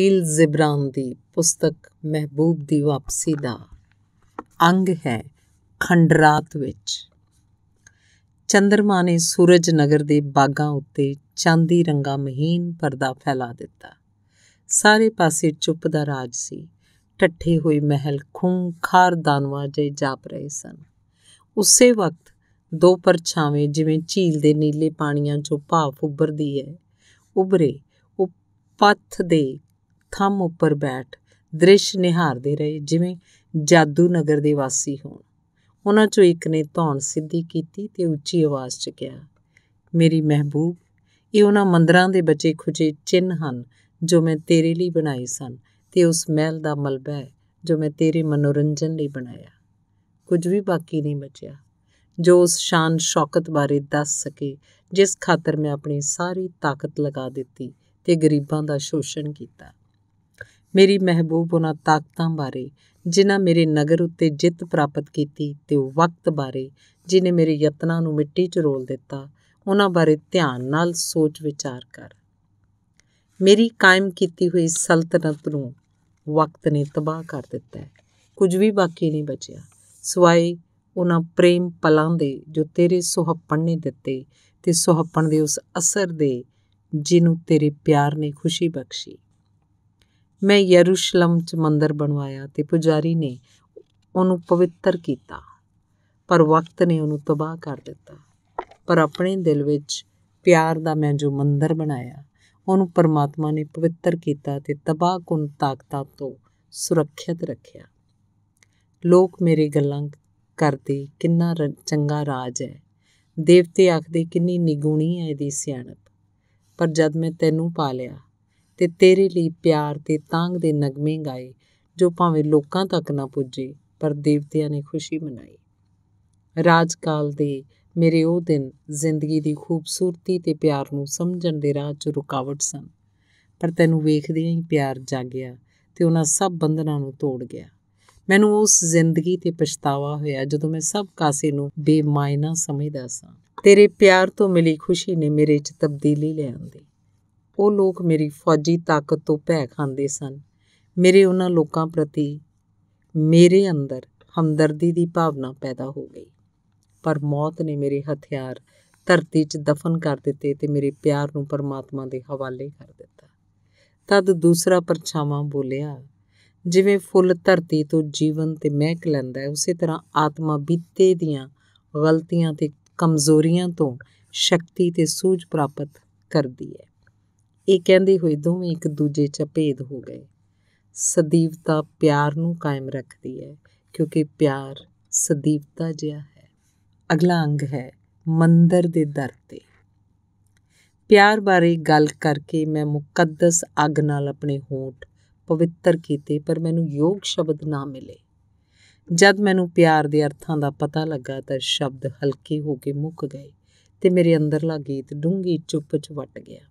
ਇਲ ਜ਼ਿਬਰਾਨ ਦੀ ਪੁਸਤਕ ਮਹਿਬੂਬ ਦੀ ਵਾਪਸੀ ਦਾ ਅੰਗ ਹੈ ਖੰਡਰਾਤ ਵਿੱਚ ਚੰਦਰਮਾ ਨੇ ਸੂਰਜ ਨਗਰ ਦੇ ਬਾਗਾਂ ਉੱਤੇ ਚਾਂਦੀ ਰੰਗਾ ਮਹੀਨ ਪਰਦਾ ਫੈਲਾ ਦਿੱਤਾ ਸਾਰੇ ਪਾਸੇ ਚੁੱਪ ਦਾ ਰਾਜ ਸੀ ਟੱਠੇ ਹੋਏ ਮਹਿਲ ਖੂੰਖਾਰ ਦਾਨਵਾ ਜੇ ਜਾਪ ਰਹੇ ਸਨ ਉਸੇ ਵਕਤ ਦੋ ਪਰਛਾਵੇਂ ਜਿਵੇਂ ਝੀਲ ਦੇ ਨੀਲੇ ਪਾਣੀਆਂ ਚੋਂ ਭਾਫ ਉੱਭਰਦੀ ਹੈ ਉਭਰੇ ਉਹ ਪੱਥ ਦੇ ਥੰਮ ਉੱਪਰ ਬੈਠ ਦ੍ਰਿਸ਼ ਨਿਹਾਰਦੇ ਰਹੇ ਜਿਵੇਂ ਜਾਦੂ ਨਗਰ ਦੇ ਵਾਸੀ ਹੋਣ ਉਹਨਾਂ ਚੋਂ ਇੱਕ ਨੇ ਧੌਣ ਸਿੱਧੀ ਕੀਤੀ ਤੇ ਉੱਚੀ ਆਵਾਜ਼ 'ਚ ਕਿਹਾ ਮੇਰੀ ਮਹਿਬੂਬ ਇਹ ਉਹਨਾਂ ਮੰਦਰਾਂ ਦੇ ਬਚੇ ਖੁਚੇ ਚਿੰਨ ਹਨ ਜੋ ਮੈਂ ਤੇਰੇ ਲਈ ਬਣਾਏ ਸਨ ਤੇ ਉਸ ਮਹਿਲ ਦਾ ਮਲਬਾ ਜੋ ਮੈਂ ਤੇਰੇ ਮਨੋਰੰਜਨ ਲਈ ਬਣਾਇਆ ਕੁਝ ਵੀ ਬਾਕੀ ਨਹੀਂ ਬਚਿਆ ਜੋ ਉਸ ਸ਼ਾਨ ਸ਼ੌਕਤ ਬਾਰੇ ਦੱਸ ਸਕੇ ਜਿਸ ਖਾਤਰ ਮੈਂ ਆਪਣੀ ਸਾਰੀ ਤਾਕਤ ਲਗਾ ਦਿੱਤੀ ਤੇ ਗਰੀਬਾਂ ਦਾ ਸ਼ੋਸ਼ਣ ਕੀਤਾ ਮੇਰੀ ਮਹਿਬੂਬ ਉਹਨਾਂ ਤਾਕਤਾਂ ਬਾਰੇ ਜਿਨ੍ਹਾਂ ਮੇਰੇ ਨਗਰ ਉੱਤੇ ਜਿੱਤ ਪ੍ਰਾਪਤ ਕੀਤੀ ਤੇ ਉਹ ਵਕਤ ਬਾਰੇ ਜਿਨੇ ਮੇਰੇ ਯਤਨਾਂ ਨੂੰ ਮਿੱਟੀ 'ਚ ਰੋਲ ਦਿੱਤਾ ਉਹਨਾਂ ਬਾਰੇ ਧਿਆਨ ਨਾਲ ਸੋਚ ਵਿਚਾਰ ਕਰ ਮੇਰੀ ਕਾਇਮ ਕੀਤੀ ਹੋਈ ਸਲਤਨਤ ਨੂੰ ਵਕਤ ਨੇ ਤਬਾਹ ਕਰ ਦਿੱਤਾ ਹੈ ਕੁਝ ਵੀ ਬਾਕੀ ਨਹੀਂ ਬਚਿਆ ਸਿਵਾਏ ਉਹਨਾਂ ਪ੍ਰੇਮ ਪਲਾਂ ਦੇ ਜੋ ਤੇਰੇ ਸੁਹੱਪਣ ਨੇ ਦਿੱਤੇ ਤੇ ਸੁਹੱਪਣ ਦੇ ਉਸ ਅਸਰ ਦੇ ਜਿਹਨੂੰ ਤੇਰੇ ਪਿਆਰ ਨੇ ਖੁਸ਼ੀ ਬਖਸ਼ੀ ਮੈਂ ਯਰੂਸ਼ਲਮ 'ਚ ਮੰਦਰ ਬਣਵਾਇਆ ਤੇ ਪੁਜਾਰੀ ਨੇ ਉਹਨੂੰ ਪਵਿੱਤਰ ਕੀਤਾ ਪਰ ਵਕਤ ਨੇ ਉਹਨੂੰ ਤਬਾਹ ਕਰ ਦਿੱਤਾ ਪਰ ਆਪਣੇ ਦਿਲ ਵਿੱਚ ਪਿਆਰ ਦਾ ਮੈਂ ਜੋ ਮੰਦਰ ਬਣਾਇਆ ਉਹਨੂੰ ਪਰਮਾਤਮਾ ਨੇ ਪਵਿੱਤਰ ਕੀਤਾ ਤੇ ਤਬਾਹਕੁਨ ਤਾਕਤਾਂ ਤੋਂ ਸੁਰੱਖਿਅਤ ਰੱਖਿਆ ਲੋਕ ਮੇਰੇ ਗੱਲਾਂ ਕਰਦੇ ਕਿੰਨਾ ਚੰਗਾ ਰਾਜ ਹੈ ਦੇਵਤੇ ਆਖਦੇ ਕਿੰਨੀ ਨਿਗੂਣੀ ਹੈ ਇਹਦੀ ਸਿਆਣਪ ਪਰ ਜਦ ਮੈਂ ਤੈਨੂੰ ਪਾ ਲਿਆ ਤੇ ਤੇਰੇ ਲਈ ਪਿਆਰ ਤੇ ਤਾਂਗ ਦੇ ਨਗਮੇ ਗਾਏ ਜੋ ਭਾਵੇਂ ਲੋਕਾਂ ਤੱਕ ਨਾ ਪੁੱਜੇ ਪਰ ਦੇਵਤਿਆਂ ਨੇ ਖੁਸ਼ੀ ਮਨਾਈ ਰਾਜਕਾਲ ਦੇ ਮੇਰੇ ਉਹ ਦਿਨ ਜ਼ਿੰਦਗੀ ਦੀ ਖੂਬਸੂਰਤੀ ਤੇ ਪਿਆਰ ਨੂੰ ਸਮਝਣ ਦੇ ਰਾਹ 'ਚ ਰੁਕਾਵਟ ਸਨ ਪਰ ਤੈਨੂੰ ਵੇਖਦਿਆਂ ਹੀ ਪਿਆਰ ਜਾਗਿਆ ਤੇ ਉਹਨਾਂ ਸਭ ਬੰਧਨਾਂ ਨੂੰ ਤੋੜ ਗਿਆ ਮੈਨੂੰ ਉਸ ਜ਼ਿੰਦਗੀ ਤੇ ਪਛਤਾਵਾ ਹੋਇਆ ਜਦੋਂ ਮੈਂ ਸਭ ਕਾਸੇ ਨੂੰ ਬੇਮਾਇਨਾ ਸਮਝਦਾ ਸਾਂ ਤੇਰੇ ਪਿਆਰ ਤੋਂ ਮਿਲੀ ਖੁਸ਼ੀ ਨੇ ਮੇਰੇ 'ਚ ਤਬਦੀਲੀ ਲਿਆਂਦੀ ਉਹ ਲੋਕ ਮੇਰੀ ਫੌਜੀ ਤਾਕਤ ਤੋਂ ਭੈ ਖਾਂਦੇ ਸਨ ਮੇਰੇ ਉਹਨਾਂ ਲੋਕਾਂ ਪ੍ਰਤੀ ਮੇਰੇ ਅੰਦਰ ਹਮਦਰਦੀ ਦੀ ਭਾਵਨਾ ਪੈਦਾ ਹੋ ਗਈ ਪਰ ਮੌਤ ਨੇ ਮੇਰੇ ਹਥਿਆਰ ਧਰਤੀ 'ਚ ਦਫਨ ਕਰ ਦਿੱਤੇ ਤੇ ਮੇਰੇ ਪਿਆਰ ਨੂੰ ਪਰਮਾਤਮਾ ਦੇ ਹਵਾਲੇ ਕਰ ਦਿੱਤਾ ਤਦ ਦੂਸਰਾ ਪਰਛਾਵਾਂ ਬੋਲਿਆ ਜਿਵੇਂ ਫੁੱਲ ਧਰਤੀ ਤੋਂ ਜੀਵਨ ਤੇ ਮਹਿਕ ਲੈਂਦਾ ਹੈ ਉਸੇ ਤਰ੍ਹਾਂ ਆਤਮਾ ਬੀਤੇ ਦੀਆਂ ਗਲਤੀਆਂ ਤੇ ਕਮਜ਼ੋਰੀਆਂ ਤੋਂ ਸ਼ਕਤੀ ਤੇ ਸੂਝ ਪ੍ਰਾਪਤ ਕਰਦੀ ਹੈ ਇਹ ਕਹਿੰਦੇ ਹੋਏ ਦੋਵੇਂ ਇੱਕ ਦੂਜੇ 'ਚ ਭੇਦ ਹੋ ਗਏ ਸਦੀਵਤਾ ਪਿਆਰ ਨੂੰ ਕਾਇਮ ਰੱਖਦੀ ਹੈ ਕਿਉਂਕਿ ਪਿਆਰ ਸਦੀਵਤਾ ਜਿਹਾ ਹੈ ਅਗਲਾ ਅੰਗ ਹੈ ਮੰਦਰ ਦੇ ਦਰ ਤੇ ਪਿਆਰ ਬਾਰੇ ਗੱਲ ਕਰਕੇ ਮੈਂ ਮੁਕੱਦਸ ਅਗ ਨਾਲ ਆਪਣੇ ਹੋਂਠ ਪਵਿੱਤਰ ਕੀਤੇ ਪਰ ਮੈਨੂੰ ਯੋਗ ਸ਼ਬਦ ਨਾ ਮਿਲੇ ਜਦ ਮੈਨੂੰ ਪਿਆਰ ਦੇ ਅਰਥਾਂ ਦਾ ਪਤਾ ਲੱਗਾ ਤਾਂ ਸ਼ਬਦ ਹਲਕੇ ਹੋ ਕੇ ਮੁੱਕ ਗਏ ਤੇ ਮੇਰੇ ਅੰਦਰਲਾ ਗੀਤ ਡੂੰਗੀ ਚੁੱਪ ਚ ਵਟ ਗਿਆ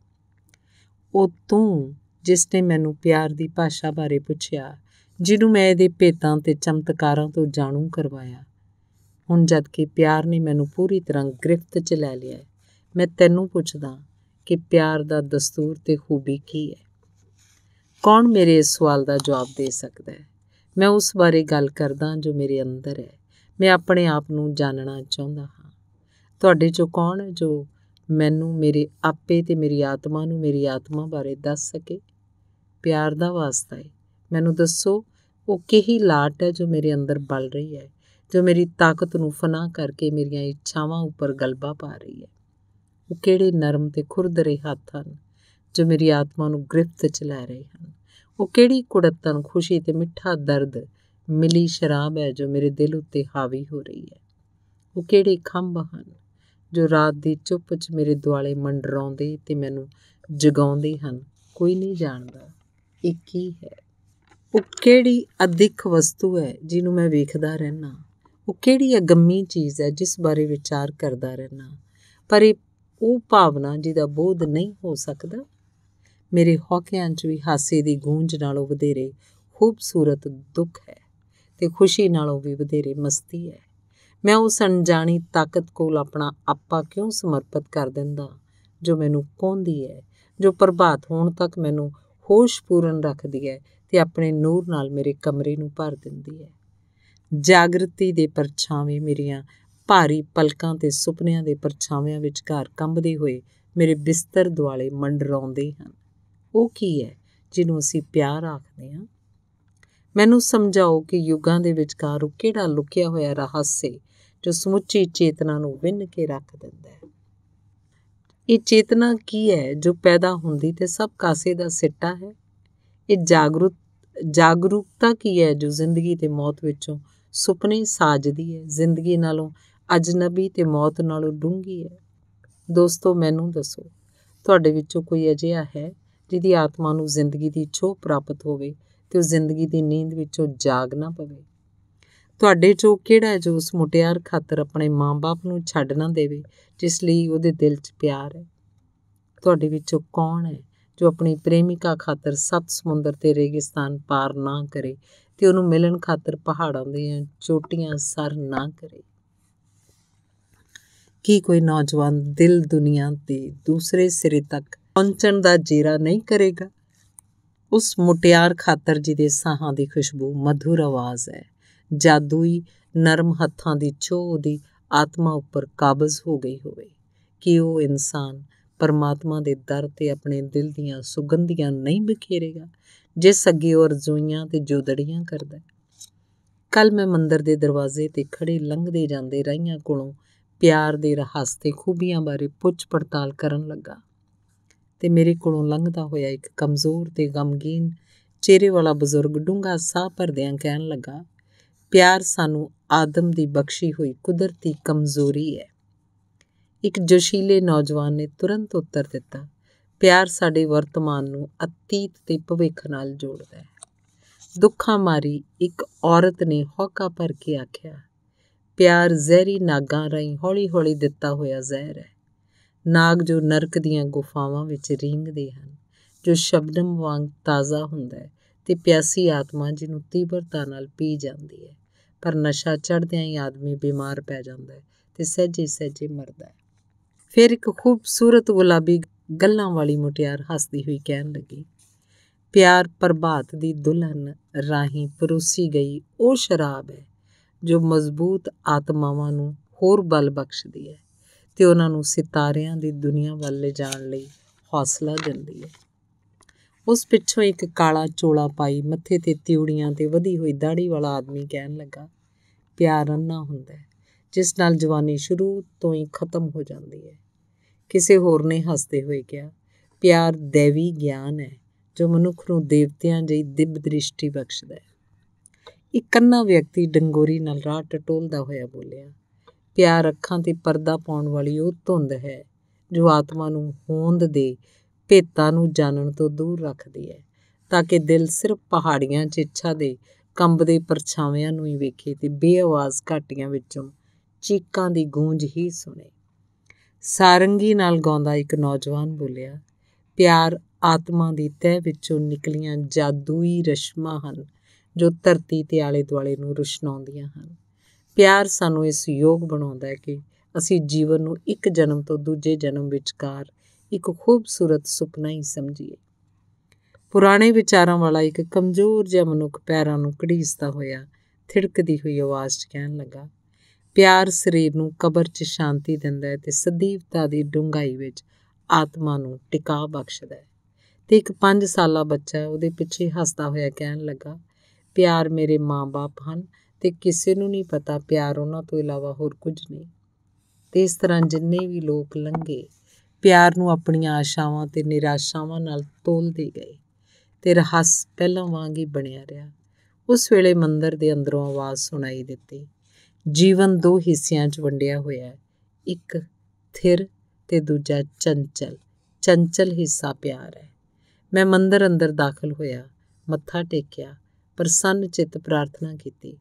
ਉਹ ਤੂੰ ਜਿਸ ਨੇ ਮੈਨੂੰ ਪਿਆਰ ਦੀ ਭਾਸ਼ਾ ਬਾਰੇ ਪੁੱਛਿਆ ਜਿਹਨੂੰ ਮੈਂ ਇਹਦੇ ਭੇਤਾਂ ਤੇ ਚਮਤਕਾਰਾਂ ਤੋਂ ਜਾਣੂ ਕਰਵਾਇਆ ਹੁਣ ਜਦ ਕਿ ਪਿਆਰ ਨੇ ਮੈਨੂੰ ਪੂਰੀ ਤਰ੍ਹਾਂ ਗ੍ਰਿਫਤ 'ਚ ਲੈ ਲਿਆ ਮੈਂ ਤੈਨੂੰ ਪੁੱਛਦਾ ਕਿ ਪਿਆਰ ਦਾ ਦਸਤੂਰ ਤੇ ਖੂਬੀ ਕੀ ਹੈ ਕੌਣ ਮੇਰੇ ਇਸ ਸਵਾਲ ਦਾ ਜਵਾਬ ਦੇ ਸਕਦਾ ਹੈ ਮੈਂ ਉਸ ਬਾਰੇ ਗੱਲ ਕਰਦਾ ਜੋ ਮੇਰੇ ਅੰਦਰ ਹੈ ਮੈਂ ਆਪਣੇ ਆਪ ਨੂੰ ਜਾਣਨਾ ਚਾਹੁੰਦਾ ਹਾਂ ਤੁਹਾਡੇ ਚੋਂ ਕੌਣ ਹੈ ਜੋ ਮੈਨੂੰ ਮੇਰੇ ਆਪੇ ਤੇ ਮੇਰੀ ਆਤਮਾ ਨੂੰ ਮੇਰੀ ਆਤਮਾ ਬਾਰੇ ਦੱਸ ਸਕੇ ਪਿਆਰ ਦਾ ਵਾਸਤਾ ਹੈ ਮੈਨੂੰ ਦੱਸੋ ਉਹ ਕਿਹੀ ਲਾਟ ਹੈ ਜੋ ਮੇਰੇ ਅੰਦਰ ਬਲ ਰਹੀ ਹੈ ਜੋ ਮੇਰੀ ਤਾਕਤ ਨੂੰ ਫਨਾ ਕਰਕੇ ਮੇਰੀਆਂ ਇੱਛਾਵਾਂ ਉੱਪਰ ਗਲਬਾ ਪਾ ਰਹੀ ਹੈ ਉਹ ਕਿਹੜੇ ਨਰਮ ਤੇ ਖੁਰਦਰੇ ਹੱਥ ਹਨ ਜੋ ਮੇਰੀ ਆਤਮਾ ਨੂੰ ਗ੍ਰਿਫਤ 'ਚ ਲੈ ਰਹੇ ਹਨ ਉਹ ਕਿਹੜੀ ਕੁੜੱਤਨ ਖੁਸ਼ੀ ਤੇ ਮਿੱਠਾ ਦਰਦ ਮਿਲੀ ਸ਼ਰਾਬ ਹੈ ਜੋ ਮੇਰੇ ਦਿਲ ਉੱਤੇ ਹਾਵੀ ਹੋ ਰਹੀ ਹੈ ਉਹ ਕਿਹੜੇ ਖੰਭ ਹਨ ਜੋ ਰਾਤ ਦੀ ਚੁੱਪ 'ਚ ਮੇਰੇ ਦੁਆਲੇ ਮੰਡਰਾਉਂਦੇ ਤੇ ਮੈਨੂੰ ਜਗਾਉਂਦੇ ਹਨ ਕੋਈ ਨਹੀਂ ਜਾਣਦਾ ਇਹ ਕੀ ਹੈ ਉਹ ਕਿਹੜੀ ਅਦਿੱਖ ਵਸਤੂ ਹੈ ਜਿਹਨੂੰ ਮੈਂ ਵੇਖਦਾ ਰਹਿਣਾ ਉਹ ਕਿਹੜੀ ਅਗੰਮੀ ਚੀਜ਼ ਹੈ ਜਿਸ ਬਾਰੇ ਵਿਚਾਰ ਕਰਦਾ ਰਹਿਣਾ ਪਰ ਇਹ ਉਹ ਭਾਵਨਾ ਜਿਹਦਾ ਬੋਧ ਨਹੀਂ ਹੋ ਸਕਦਾ ਮੇਰੇ ਹੌਕਿਆਂ 'ਚ ਵੀ ਹਾਸੇ ਦੀ ਗੂੰਜ ਨਾਲੋਂ ਵਧੇਰੇ ਖੂਬਸੂਰਤ ਦੁੱਖ ਹੈ ਤੇ ਖੁਸ਼ੀ ਨਾਲੋਂ ਵੀ ਵਧੇਰੇ ਮਸਤੀ ਹੈ ਮੈਂ ਉਸ ਅਣਜਾਣੀ ਤਾਕਤ ਕੋਲ ਆਪਣਾ ਆਪਾ ਕਿਉਂ ਸਮਰਪਿਤ ਕਰ ਦਿੰਦਾ ਜੋ ਮੈਨੂੰ ਕੋਹਦੀ ਹੈ ਜੋ ਪ੍ਰਭਾਤ ਹੋਣ ਤੱਕ ਮੈਨੂੰ ਹੋਸ਼ਪੂਰਨ ਰੱਖਦੀ ਹੈ ਤੇ ਆਪਣੇ ਨੂਰ ਨਾਲ ਮੇਰੇ ਕਮਰੇ ਨੂੰ ਭਰ ਦਿੰਦੀ ਹੈ ਜਾਗਰਤੀ ਦੇ ਪਰਛਾਵੇਂ ਮੇਰੀਆਂ ਭਾਰੀ ਪਲਕਾਂ ਤੇ ਸੁਪਨਿਆਂ ਦੇ ਪਰਛਾਵਿਆਂ ਵਿਚਕਾਰ ਕੰਬਦੇ ਹੋਏ ਮੇਰੇ ਬਿਸਤਰ ਦੁਆਲੇ ਮੰਡਰਾਉਂਦੇ ਹਨ ਉਹ ਕੀ ਹੈ ਜਿਹਨੂੰ ਅਸੀਂ ਪਿਆਰ ਆਖਦੇ ਹਾਂ ਮੈਨੂੰ ਸਮਝਾਓ ਕਿ ਯੁੱਗਾਂ ਦੇ ਵਿਚਕਾਰ ਉਹ ਕਿਹੜਾ ਲੁਕਿਆ ਹੋਇਆ ਰਹੱਸ ਹੈ ਜੋ ਸਮੁੱਚੀ ਚੇਤਨਾ ਨੂੰ ਵਿੰਨ ਕੇ ਰੱਖ ਦਿੰਦਾ ਹੈ ਇਹ ਚੇਤਨਾ ਕੀ ਹੈ ਜੋ ਪੈਦਾ ਹੁੰਦੀ ਤੇ ਸਭ ਕਾਸੇ ਦਾ ਸਿੱਟਾ ਹੈ ਇਹ ਜਾਗਰੂਕ ਜਾਗਰੂਕਤਾ ਕੀ ਹੈ ਜੋ ਜ਼ਿੰਦਗੀ ਤੇ ਮੌਤ ਵਿੱਚੋਂ ਸੁਪਨੇ ਸਾਜਦੀ ਹੈ ਜ਼ਿੰਦਗੀ ਨਾਲੋਂ ਅਜਨਬੀ ਤੇ ਮੌਤ ਨਾਲੋਂ ਡੂੰਗੀ ਹੈ ਦੋਸਤੋ ਮੈਨੂੰ ਦੱਸੋ ਤੁਹਾਡੇ ਵਿੱਚੋਂ ਕੋਈ ਅਜਿਹਾ ਹੈ ਜਿਹਦੀ ਆਤਮਾ ਨੂੰ ਜ਼ਿੰਦਗੀ ਦੀ ਛੋਹ ਪ੍ਰਾਪਤ ਹੋਵੇ ਤੇ ਉਹ ਜ਼ਿੰਦਗੀ ਦੀ ਨੀਂਦ ਵਿੱਚੋਂ ਜਾਗ ਨਾ ਪਵੇ ਤੁਹਾਡੇ ਚੋਂ ਕਿਹੜਾ ਜੋ ਉਸ ਮੁਟਿਆਰ ਖਾਤਰ ਆਪਣੇ ਮਾਂ-ਬਾਪ ਨੂੰ ਛੱਡ ਨਾ ਦੇਵੇ ਜਿਸ ਲਈ ਉਹਦੇ ਦਿਲ 'ਚ ਪਿਆਰ ਹੈ ਤੁਹਾਡੇ ਵਿੱਚੋਂ ਕੌਣ ਹੈ ਜੋ ਆਪਣੀ ਪ੍ਰੇਮਿਕਾ ਖਾਤਰ ਸੱਤ ਸਮੁੰਦਰ ਤੇ ਰੇਗਿਸਤਾਨ ਪਾਰ ਨਾ ਕਰੇ ਤੇ ਉਹਨੂੰ ਮਿਲਣ ਖਾਤਰ ਪਹਾੜਾਂ ਦੀਆਂ ਚੋਟੀਆਂ ਸਰ ਨਾ ਕਰੇ ਕੀ ਕੋਈ ਨੌਜਵਾਨ ਦਿਲ ਦੁਨੀਆ ਤੇ ਦੂਸਰੇ ਸਿਰੇ ਤੱਕ ਪਹੁੰਚਣ ਦਾ ਜੀਰਾ ਨਹੀਂ ਕਰੇਗਾ ਉਸ ਮੁਟਿਆਰ ਖਾਤਰ ਜਿਹਦੇ ਸਾਹਾਂ ਦੀ ਖੁਸ਼ਬੂ ਮధుਰ ਆਵਾਜ਼ ਹੈ ਜਾਦੂਈ ਨਰਮ ਹੱਥਾਂ ਦੀ ਛੋਹ ਦੀ ਆਤਮਾ ਉੱਪਰ ਕਾਬਜ਼ ਹੋ ਗਈ ਹੋਵੇ ਕਿ ਉਹ ਇਨਸਾਨ ਪਰਮਾਤਮਾ ਦੇ ਦਰ ਤੇ ਆਪਣੇ ਦਿਲ ਦੀਆਂ ਸੁਗੰਧੀਆਂ ਨਹੀਂ ਬਖੇਰੇਗਾ ਜਿਸ ਅੱਗੇ ਉਹ ਰਜ਼ੂਈਆਂ ਤੇ ਜੋਦੜੀਆਂ ਕਰਦਾ ਕੱਲ ਮੈਂ ਮੰਦਰ ਦੇ ਦਰਵਾਜ਼ੇ ਤੇ ਖੜੇ ਲੰਘਦੇ ਜਾਂਦੇ ਰਹੀਆਂ ਕੋਲੋਂ ਪਿਆਰ ਦੇ ਰਹੱਸ ਤੇ ਖੂਬੀਆਂ ਬਾਰੇ ਪੁੱਛ ਪੜਤਾਲ ਕਰਨ ਲੱਗਾ ਤੇ ਮੇਰੇ ਕੋਲੋਂ ਲੰਘਦਾ ਹੋਇਆ ਇੱਕ ਕਮਜ਼ੋਰ ਤੇ ਗਮਗੀਨ ਚਿਹਰੇ ਵਾਲਾ ਬਜ਼ੁਰਗ ਡੂੰਗਾ ਸਾਹ ਭਰਦਿਆਂ ਕਹਿਣ ਲੱਗਾ ਪਿਆਰ ਸਾਨੂੰ ਆਦਮ ਦੀ ਬਖਸ਼ੀ ਹੋਈ ਕੁਦਰਤੀ ਕਮਜ਼ੋਰੀ ਹੈ ਇੱਕ ਜੋਸ਼ੀਲੇ ਨੌਜਵਾਨ ਨੇ ਤੁਰੰਤ ਉੱਤਰ ਦਿੱਤਾ ਪਿਆਰ ਸਾਡੇ ਵਰਤਮਾਨ ਨੂੰ ਅਤੀਤ ਤੇ ਭਵਿੱਖ ਨਾਲ ਜੋੜਦਾ ਹੈ ਦੁੱਖਾਂ ਮਾਰੀ ਇੱਕ ਔਰਤ ਨੇ ਹੌਕਾ ਭਰ ਕੇ ਆਖਿਆ ਪਿਆਰ ਜ਼ਹਿਰੀ ਨਾਗਾਂ ਰਹੀ ਹੌਲੀ-ਹੌਲੀ ਦਿੱਤਾ ਹੋਇਆ ਜ਼ਹਿਰ ਹੈ ਨਾਗ ਜੋ ਨਰਕ ਦੀਆਂ ਗੁਫਾਵਾਂ ਵਿੱਚ ਰੀਂਗਦੇ ਹਨ ਜੋ ਸ਼ਬਦਮ ਵਾਂਗ ਤਾਜ਼ਾ ਹੁੰਦਾ ਹੈ ਤੇ ਪਿਆਸੀ ਆਤਮਾ ਜਿਹਨੂੰ ਤੀਬਰਤਾ ਨਾਲ ਪੀ ਜਾਂਦੀ ਹੈ ਪਰ ਨਸ਼ਾ ਚੜਦਿਆਂ ਹੀ ਆਦਮੀ ਬਿਮਾਰ ਪੈ ਜਾਂਦਾ ਹੈ ਤੇ ਸਹਜੇ ਸਹਜੇ ਮਰਦਾ ਹੈ ਫਿਰ ਇੱਕ ਖੂਬਸੂਰਤ ਗੁਲਾਬੀ ਗੱਲਾਂ ਵਾਲੀ ਮੁਟਿਆਰ ਹੱਸਦੀ ਹੋਈ ਕਹਿਣ ਲੱਗੀ ਪਿਆਰ ਪ੍ਰਭਾਤ ਦੀ ਦੁਲਹਨ ਰਾਹੀਂ ਪਰੋਸੀ ਗਈ ਉਹ ਸ਼ਰਾਬ ਹੈ ਜੋ ਮਜ਼ਬੂਤ ਆਤਮਾਵਾਂ ਨੂੰ ਹੋਰ ਬਲ ਬਖਸ਼ਦੀ ਹੈ ਤੇ ਉਹਨਾਂ ਨੂੰ ਸਿਤਾਰਿਆਂ ਦੀ ਦੁਨੀਆ ਵੱਲ ਜਾਣ ਲਈ ਹੌਸਲਾ ਦਿੰਦੀ ਹੈ ਉਸ ਪਿੱਛੋਂ ਇੱਕ ਕਾਲਾ ਚੋਲਾ ਪਾਈ ਮੱਥੇ ਤੇ ਤਿਉੜੀਆਂ ਤੇ ਵਧੀ ਹੋਈ ਦਾੜੀ ਵਾਲਾ ਆਦਮੀ ਕਹਿਣ ਲੱਗਾ ਪਿਆਰ ਅੰਨਾ ਹੁੰਦਾ ਜਿਸ ਨਾਲ ਜਵਾਨੀ ਸ਼ੁਰੂ ਤੋਂ ਹੀ ਖਤਮ ਹੋ ਜਾਂਦੀ ਹੈ ਕਿਸੇ ਹੋਰ ਨੇ ਹੱਸਦੇ ਹੋਏ ਕਿਹਾ ਪਿਆਰ ਦੇਵੀ ਗਿਆਨ ਹੈ ਜੋ ਮਨੁੱਖ ਨੂੰ ਦੇਵਤਿਆਂ ਜਿਹੀ ਦਿਵ ਦ੍ਰਿਸ਼ਟੀ ਬਖਸ਼ਦਾ ਹੈ ਇਕੰਨਾ ਵਿਅਕਤੀ ਡੰਗੋਰੀ ਨਾਲ ਰਾਹ ਟਟੋਲਦਾ ਹੋਇਆ ਬੋਲਿਆ ਪਿਆਰ ਅੱਖਾਂ ਤੇ ਪਰਦਾ ਪਾਉਣ ਵਾਲੀ ਉਹ ਧੁੰਦ ਹੈ ਜੋ ਆਤਮਾ ਨੂੰ ਹੋਂਦ ਦੇ ਭੇਤਾਂ ਨੂੰ ਜਾਣਨ ਤੋਂ ਦੂਰ ਰੱਖਦੀ ਹੈ ਤਾਂ ਕਿ ਦਿਲ ਸਿਰਫ ਪਹਾੜੀਆਂ 'ਚ ਇੱਛਾ ਦੇ ਕੰਬਦੇ ਪਰਛਾਵਿਆਂ ਨੂੰ ਹੀ ਵੇਖੇ ਤੇ ਬੇਆਵਾਜ਼ ਘਾਟੀਆਂ ਵਿੱਚੋਂ ਚੀਕਾਂ ਦੀ ਗੂੰਜ ਹੀ ਸੁਣੇ ਸਾਰੰਗੀ ਨਾਲ ਗਾਉਂਦਾ ਇੱਕ ਨੌਜਵਾਨ ਬੋਲਿਆ ਪਿਆਰ ਆਤਮਾ ਦੀ ਤਹਿ ਵਿੱਚੋਂ ਨਿਕਲੀਆਂ ਜਾਦੂਈ ਰਸ਼ਮਾਂ ਹਨ ਜੋ ਧਰਤੀ ਤੇ ਆਲੇ ਦੁਆਲੇ ਨੂੰ ਰੁਸ਼ਨਾਉਂਦੀਆਂ ਹਨ ਪਿਆਰ ਸਾਨੂੰ ਇਸ ਯੋਗ ਬਣਾਉਂਦਾ ਹੈ ਕਿ ਅਸੀਂ ਜੀਵਨ ਨੂੰ ਇੱਕ ਜਨਮ ਤੋਂ ਦੂਜੇ ਜਨਮ ਵਿਚਕਾਰ ਇੱਕ ਖੂਬਸੂਰਤ ਸੁਪਨਾ ਹੀ ਸਮਝੀਏ ਪੁਰਾਣੇ ਵਿਚਾਰਾਂ ਵਾਲਾ ਇੱਕ ਕਮਜ਼ੋਰ ਜਿਹਾ ਮਨੁੱਖ ਪੈਰਾਂ ਨੂੰ ਕੜੀਸਦਾ ਹੋਇਆ ਥਿੜਕਦੀ ਹੋਈ ਆਵਾਜ਼ 'ਚ ਕਹਿਣ ਲੱਗਾ ਪਿਆਰ ਸਰੀਰ ਨੂੰ ਕਬਰ 'ਚ ਸ਼ਾਂਤੀ ਦਿੰਦਾ ਹੈ ਤੇ ਸਦੀਵਤਾ ਦੀ ਡੂੰਘਾਈ ਵਿੱਚ ਆਤਮਾ ਨੂੰ ਟਿਕਾ ਬਖਸ਼ਦਾ ਹੈ ਤੇ ਇੱਕ 5 ਸਾਲਾ ਬੱਚਾ ਉਹਦੇ ਪਿੱਛੇ ਹੱਸਦਾ ਹੋਇਆ ਕਹਿਣ ਲੱਗਾ ਪਿਆਰ ਮੇਰੇ ਮਾਂ-ਬਾਪ ਹਨ ਤੇ ਕਿਸੇ ਨੂੰ ਨਹੀਂ ਪਤਾ ਪਿਆਰ ਉਹਨਾਂ ਤੋਂ ਇਲਾਵਾ ਹੋਰ ਕੁਝ ਨਹੀਂ ਤੇ ਇਸ ਤਰ੍ਹਾਂ ਜਿੰਨੇ ਵੀ ਲੋਕ ਲੰਘੇ ਪਿਆਰ ਨੂੰ ਆਪਣੀਆਂ ਆਸ਼ਾਵਾਂ ਤੇ ਨਿਰਾਸ਼ਾਵਾਂ ਨਾਲ ਤੋਲਦੇ ਗਏ ਤੇ ਰਹੱਸ ਪਹਿਲਾਂ ਵਾਂਗ ਹੀ ਬਣਿਆ ਰਿਹਾ ਉਸ ਵੇਲੇ ਮੰਦਰ ਦੇ ਅੰਦਰੋਂ ਆਵਾਜ਼ ਸੁਣਾਈ ਦਿੱਤੀ ਜੀਵਨ ਦੋ ਹਿੱਸਿਆਂ 'ਚ ਵੰਡਿਆ ਹੋਇਆ ਹੈ ਇੱਕ ਥਿਰ ਤੇ ਦੂਜਾ ਚੰਚਲ ਚੰਚਲ ਹਿੱਸਾ ਪਿਆਰ ਹੈ ਮੈਂ ਮੰਦਰ ਅੰਦਰ ਦਾਖਲ ਹੋਇਆ ਮੱਥਾ ਟੇਕਿਆ ਪ੍ਰਸੰਨ ਚਿੱਤ ਪ੍ਰਾਰਥਨਾ ਕੀਤੀ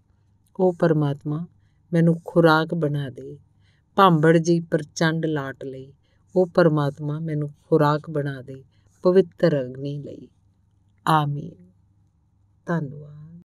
ਉਹ ਪਰਮਾਤਮਾ ਮੈਨੂੰ ਖੁਰਾਕ ਬਣਾ ਦੇ ਭਾਂਬੜ ਜੀ ਪ੍ਰਚੰਡ ਲਾਟ ਲਈ ਉਹ ਪਰਮਾਤਮਾ ਮੈਨੂੰ ਖੁਰਾਕ ਬਣਾ ਦੇ ਪਵਿੱਤਰ ਅਗਨੀ ਲਈ ਆਮੀਨ ਧੰਨਵਾਦ